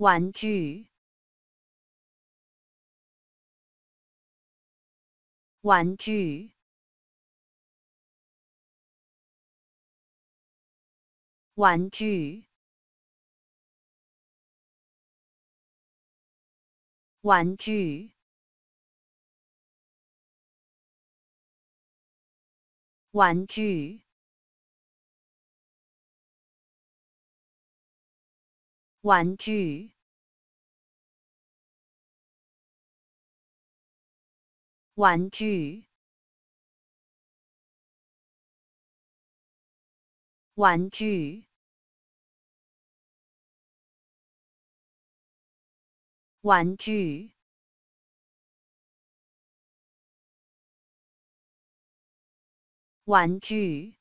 玩具，玩具，玩具，玩具，玩具。玩具，玩具，玩具，玩具，玩具。